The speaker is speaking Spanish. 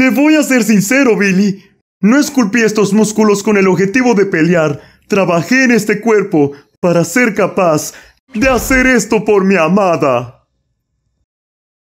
Te voy a ser sincero, Billy. No esculpí estos músculos con el objetivo de pelear. Trabajé en este cuerpo para ser capaz de hacer esto por mi amada.